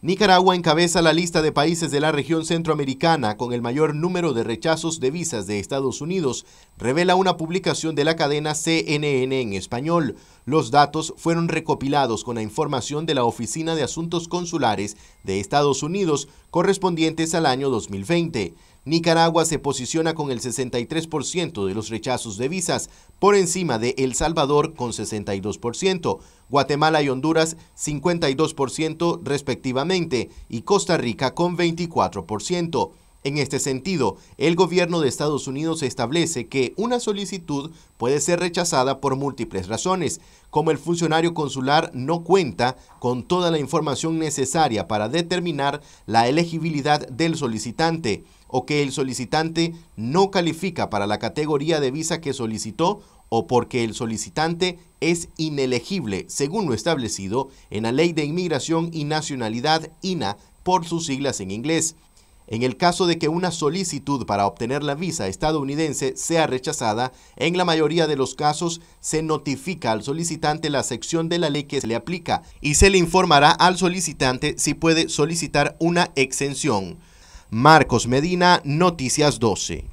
Nicaragua encabeza la lista de países de la región centroamericana con el mayor número de rechazos de visas de Estados Unidos, revela una publicación de la cadena CNN en español. Los datos fueron recopilados con la información de la Oficina de Asuntos Consulares de Estados Unidos correspondientes al año 2020. Nicaragua se posiciona con el 63% de los rechazos de visas, por encima de El Salvador con 62%, Guatemala y Honduras 52% respectivamente y Costa Rica con 24%. En este sentido, el gobierno de Estados Unidos establece que una solicitud puede ser rechazada por múltiples razones, como el funcionario consular no cuenta con toda la información necesaria para determinar la elegibilidad del solicitante, o que el solicitante no califica para la categoría de visa que solicitó o porque el solicitante es inelegible, según lo establecido en la Ley de Inmigración y Nacionalidad INA por sus siglas en inglés en el caso de que una solicitud para obtener la visa estadounidense sea rechazada, en la mayoría de los casos se notifica al solicitante la sección de la ley que se le aplica y se le informará al solicitante si puede solicitar una exención. Marcos Medina, Noticias 12.